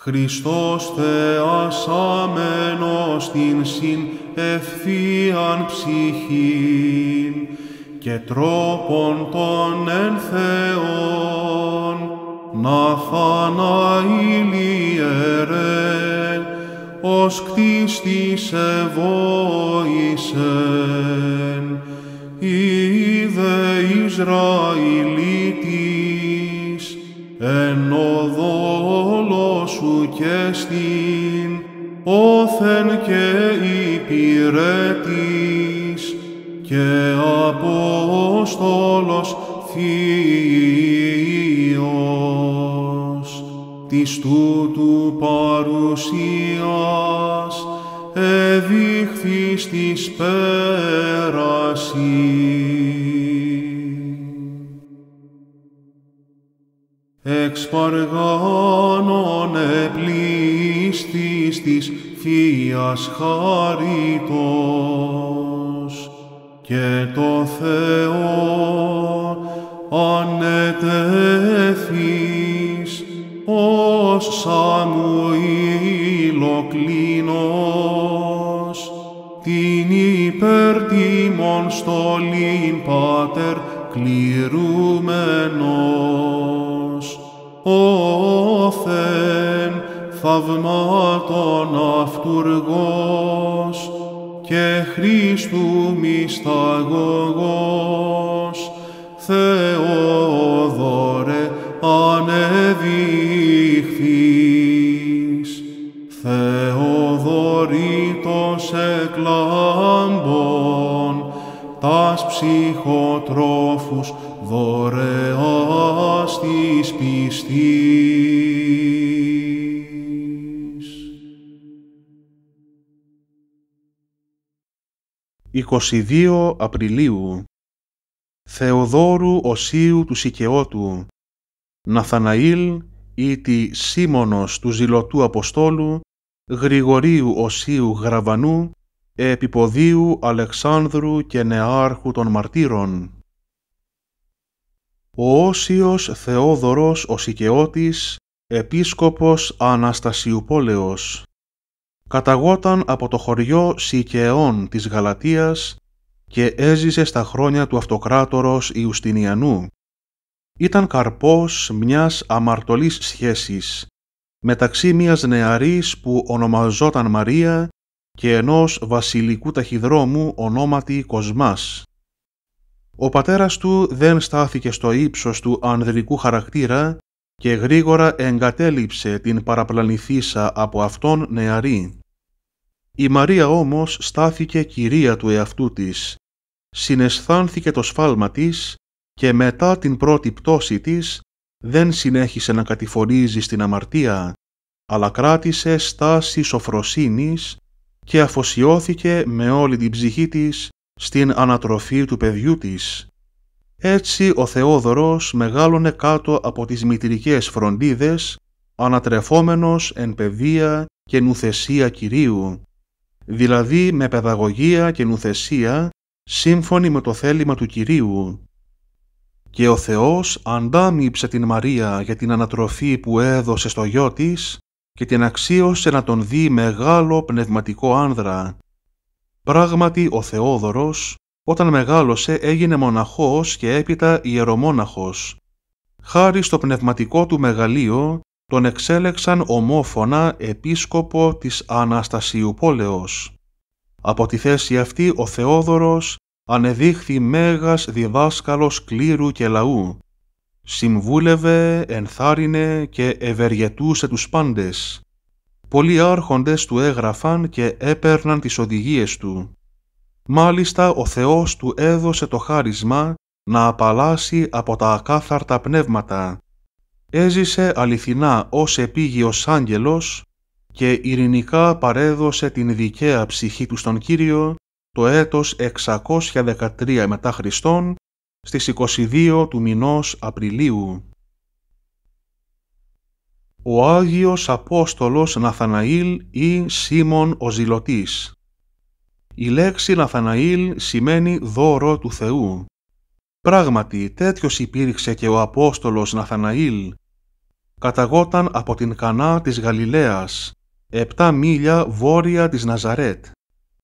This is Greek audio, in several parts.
Χριστός Θεάς άμενος την συν ευθείαν ψυχήν και τρόπον των εν Θεών να θαναήλιερε ως κτίστης εβόησεν είδε Ισραηλίτης ενώ όθεν και υπηρέτης και Απόστολος Θείος, της τούτου παρουσίας εδείχθης της πέρασης. σπαργάνων επλήστης της Θείας Χαριτός και το Θεό ανετέθης ως Σαμουήλ ο κλίνος, την υπερτιμών στολήν Πάτερ κληρούμενος. Ωθέν θαυμάτων αυτούργος και Χριστού μυσταγωγός, Θεόδωρε ανεδείχθης, Θεοδωρήτος εκλάμπων, τας ψυχοτρόφους δωρεάς της πιστής. 22 Απριλίου Θεοδόρου Οσίου του Σικαιώτου Ναθαναήλ ή τη Σίμωνος του Ζηλωτού Αποστόλου Γρηγορίου Οσίου Γραβανού Επιποδίου Αλεξάνδρου και Νεάρχου των Μαρτύρων ο Όσιος Θεόδωρος ο Σικαιώτης, επίσκοπος Αναστασιουπόλεως. Καταγόταν από το χωριό Σικαιών της Γαλατίας και έζησε στα χρόνια του αυτοκράτορος Ιουστινιανού. Ήταν καρπός μιας αμαρτωλής σχέσης μεταξύ μιας νεαρής που ονομαζόταν Μαρία και ενός βασιλικού ταχυδρόμου ονόματι Κοσμάς. Ο πατέρας του δεν στάθηκε στο ύψος του ανδρικού χαρακτήρα και γρήγορα εγκατέλειψε την παραπλανηθήσα από αυτόν νεαρή. Η Μαρία όμως στάθηκε κυρία του εαυτού της, συναισθάνθηκε το σφάλμα της και μετά την πρώτη πτώση της δεν συνέχισε να κατηφορίζει στην αμαρτία, αλλά κράτησε στάση σοφροσύνης και αφοσιώθηκε με όλη την ψυχή της στην ανατροφή του παιδιού της. Έτσι ο Θεόδωρος μεγάλωνε κάτω από τις μητρικές φροντίδες, ανατρεφόμενος εν παιδεία και νουθεσία Κυρίου, δηλαδή με παιδαγωγία και νουθεσία σύμφωνη με το θέλημα του Κυρίου. Και ο Θεός αντάμιψε την Μαρία για την ανατροφή που έδωσε στο γιο της και την αξίωσε να τον δει μεγάλο πνευματικό άνδρα Πράγματι ο Θεόδωρος, όταν μεγάλωσε έγινε μοναχός και έπειτα ιερομόναχος. Χάρη στο πνευματικό του μεγαλείο, τον εξέλεξαν ομόφωνα επίσκοπο της Πόλεως. Από τη θέση αυτή ο Θεόδωρος ανεδείχθη μέγας διδάσκαλος κλήρου και λαού. Συμβούλευε, ενθάρρυνε και ευεργετούσε τους πάντες πολλοί άρχοντες του έγραφαν και έπαιρναν τις οδηγίες του. Μάλιστα ο Θεός του έδωσε το χάρισμα να απαλλάσει από τα ακάθαρτα πνεύματα. Έζησε αληθινά ως επίγειος άγγελος και ειρηνικά παρέδωσε την δικαία ψυχή του στον Κύριο το έτος 613 μετά Χριστόν στις 22 του μηνός Απριλίου ο Άγιος Απόστολος Ναθαναήλ ή Σίμων ο Ζηλωτής. Η λέξη Ναθαναήλ σημαίνει δώρο του Θεού. Πράγματι τέτοιος υπήρξε και ο Απόστολος Ναθαναήλ. Καταγόταν από την Κανά της Γαλιλαίας, επτά μίλια βόρεια της Ναζαρέτ,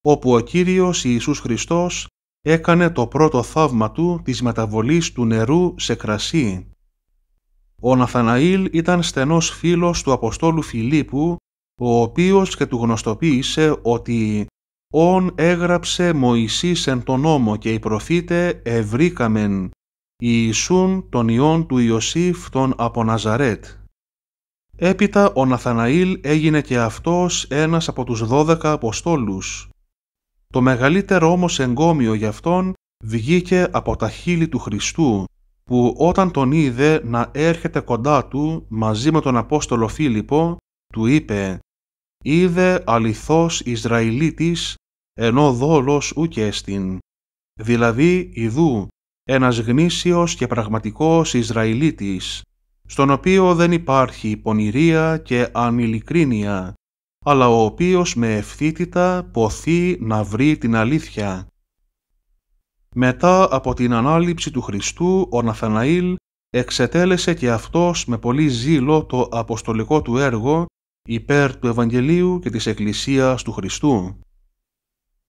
όπου ο Κύριος Ιησούς Χριστός έκανε το πρώτο θαύμα του της μεταβολής του νερού σε κρασί ο Ναθαναήλ ήταν στενός φίλος του Αποστόλου Φιλίππου, ο οποίος και του γνωστοποίησε ότι «Ον έγραψε Μωυσής εν τον νόμο και οι προφήτε ευρήκαμεν, Ιησούν τον Υιόν του Ιωσήφ τον από Ναζαρέτ». Έπειτα ο Ναθαναήλ έγινε και αυτός ένας από τους δώδεκα Αποστόλους. Το μεγαλύτερο όμως εγκόμιο γι' αυτόν βγήκε από τα χείλη του Χριστού που όταν τον είδε να έρχεται κοντά του μαζί με τον Απόστολο Φίλιππο, του είπε «Είδε αληθώς Ισραηλίτης, ενώ δόλος ούκ Δηλαδή, ιδού, ένας γνήσιος και πραγματικός Ισραηλίτης, στον οποίο δεν υπάρχει πονηρία και ανηλικρίνεια, αλλά ο οποίος με ευθύτητα ποθεί να βρει την αλήθεια. Μετά από την ανάληψη του Χριστού, ο Ναθαναήλ εξετέλεσε και αυτός με πολύ ζήλο το αποστολικό του έργο υπέρ του Ευαγγελίου και της Εκκλησίας του Χριστού.